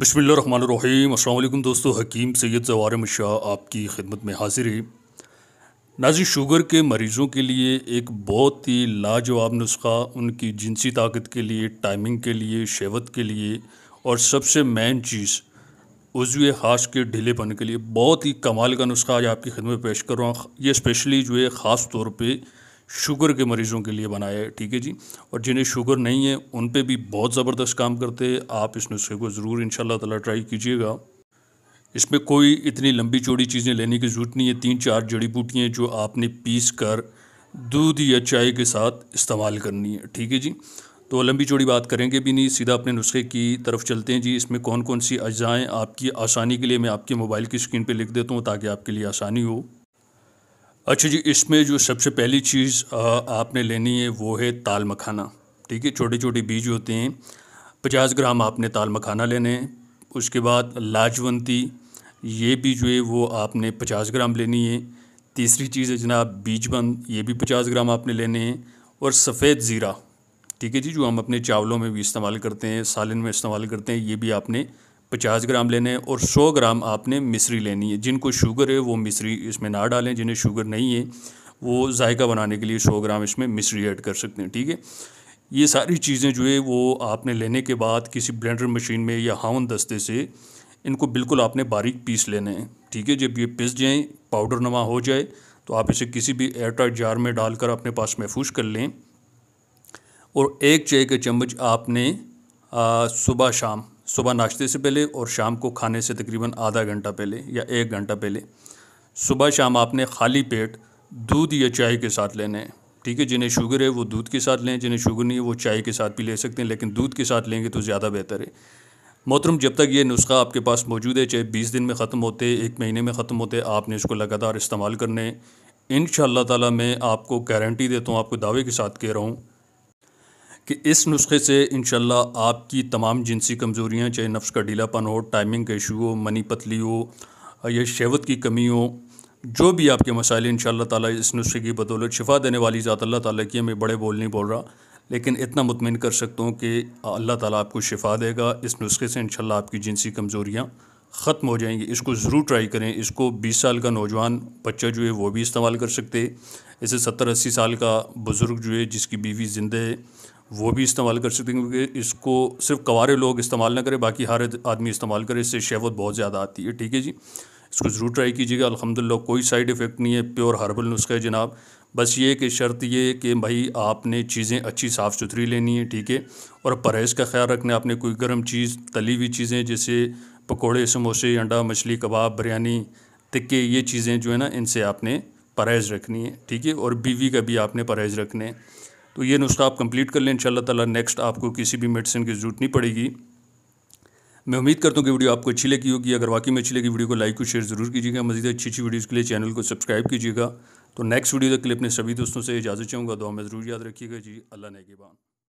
बसमीम अल्लाम दोस्तों हकीम सैयद जवार शाह आपकी खिदमत में हाजिर है नाजी शुगर के मरीज़ों के लिए एक बहुत ही लाजवाब नुस्खा उनकी जिनसी ताकत के लिए टाइमिंग के लिए शेवत के लिए और सबसे मेन चीज़ उजवे ख़ास के ढीलेपन के लिए बहुत ही कमाल का नुस्खा आज आपकी खिदमत पेश कर रहा हूँ ये स्पेशली जो है ख़ास तौर पर शुगर के मरीजों के लिए बनाया है ठीक है जी और जिन्हें शुगर नहीं है उन पर भी बहुत ज़बरदस्त काम करते हैं आप इस नुस्खे को ज़रूर इन तला ट्राई कीजिएगा इसमें कोई इतनी लंबी चौड़ी चीज़ें लेने की ज़रूरत नहीं है तीन चार जड़ी बूटियाँ जो आपने पीस कर दूध या चाय के साथ इस्तेमाल करनी है ठीक है जी तो लंबी चौड़ी बात करेंगे भी नहीं सीधा अपने नुस्खे की तरफ चलते हैं जी इसमें कौन कौन सी अज्जाएँ आपकी आसानी के लिए मैं आपके मोबाइल की स्क्रीन पर लिख देता हूँ ताकि आपके लिए आसानी हो अच्छा जी इसमें जो सबसे पहली चीज़ आपने लेनी है वो है ताल मखाना ठीक है छोटे छोटे बीज होते हैं पचास ग्राम आपने ताल मखाना लेने हैं उसके बाद लाजवंती ये भी जो है वो आपने पचास ग्राम लेनी है तीसरी चीज़ है जनाब बीज बंद ये भी पचास ग्राम आपने लेने हैं और सफ़ेद ज़ीरा ठीक है जी जो हम अपने चावलों में भी इस्तेमाल करते हैं सालन में इस्तेमाल करते हैं ये भी आपने पचास ग्राम लेने हैं और सौ ग्राम आपने मिसरी लेनी है जिनको शुगर है वो मिसरी इसमें ना डालें जिन्हें शुगर नहीं है वो जायका बनाने के लिए सौ ग्राम इसमें मिसरी ऐड कर सकते हैं ठीक है ये सारी चीज़ें जो है वो आपने लेने के बाद किसी ब्लेंडर मशीन में या हावन दस्ते से इनको बिल्कुल आपने बारीक पीस लेने हैं ठीक है जब ये पिस जाएँ पाउडर नमा हो जाए तो आप इसे किसी भी एयरटाइट जार में डालकर अपने पास महफूज कर लें और एक चाय का चम्मच आपने सुबह शाम सुबह नाश्ते से पहले और शाम को खाने से तकरीबन आधा घंटा पहले या एक घंटा पहले सुबह शाम आपने खाली पेट दूध या चाय के साथ लेने हैं ठीक है जिन्हें शुगर है वो दूध के साथ लें जिन्हें शुगर नहीं है वो चाय के साथ भी ले सकते हैं लेकिन दूध के साथ लेंगे तो ज़्यादा बेहतर है मोहतरम जब तक ये नुस्खा आपके पास मौजूद है चाहे बीस दिन में ख़त्म होते एक महीने में ख़त्म होते आपने इसको लगातार इस्तेमाल करने इन ताला मैं आपको गारंटी देता हूँ आपको दावे के साथ कह रहा हूँ कि इस नुस्खे से इन आपकी तमाम जिनसी कमज़ोरियाँ चाहे नफ्स का ढीलापन हो टाइमिंग का इशू हो मनी पतली हो या शहवत की कमी हो जो भी आपके मसाइल इन ताला इस नुस्खे की बदौलत शिफा देने वाली ज़ात अल्लाह ताला की मैं बड़े बोल नहीं बोल रहा लेकिन इतना मुतमिन कर सकता हूँ कि अल्लाह ताली आपको शिफा देगा इस नुस्खे से इनशाला आपकी जिनसी कमज़ोरियाँ ख़त्म हो जाएंगे इसको ज़रूर ट्राई करें इसको 20 साल का नौजवान बच्चा जो है वो भी इस्तेमाल कर सकते इसे सत्तर अस्सी साल का बुज़ुर्ग जो है जिसकी बीवी ज़िंदा है वो भी इस्तेमाल कर सकते क्योंकि इसको सिर्फ कवारे लोग इस्तेमाल ना करें बाकी हर आदमी इस्तेमाल करें इससे शहवत बहुत ज़्यादा आती है ठीक है जी इसको ज़रूर ट्राई कीजिएगा अलहमदिल्ला कोई साइड इफ़ेक्ट नहीं है प्योर हर्बल नुस्खा है जनाब बस ये कि शर्त ये कि भाई आपने चीज़ें अच्छी साफ़ सुथरी लेनी है ठीक है और परहेज़ का ख्याल रखना है आपने कोई गर्म चीज़ तली हुई चीज़ें जैसे पकोड़े समोसे अंडा मछली कबाब बिरयानी तिक्के ये चीज़ें जो है ना इनसे आपने परहेज़ रखनी है ठीक है और बीवी का भी आपने परहेज़ रखने तो ये नुस्खा आप कंप्लीट कर लें इन ताला नेक्स्ट आपको किसी भी मेडिसिन की ज़रूरत नहीं पड़ेगी मैं उम्मीद करता हूँ कि वीडियो आपको अच्छी लगी होगी अगर वाकई में अच्छी लगी वीडियो को लाइक और शेयर ज़रूर कीजिएगा मजीद अच्छी अच्छी वीडियोज़ के लिए चैनल को सब्सक्राइब कीजिएगा तो नेक्स्ट वीडियो तक के लिए अपने सभी दोस्तों से इजाज़त चाहूँगा दो हमें ज़रूर याद रखिएगा जी अल्लाह नेगेबान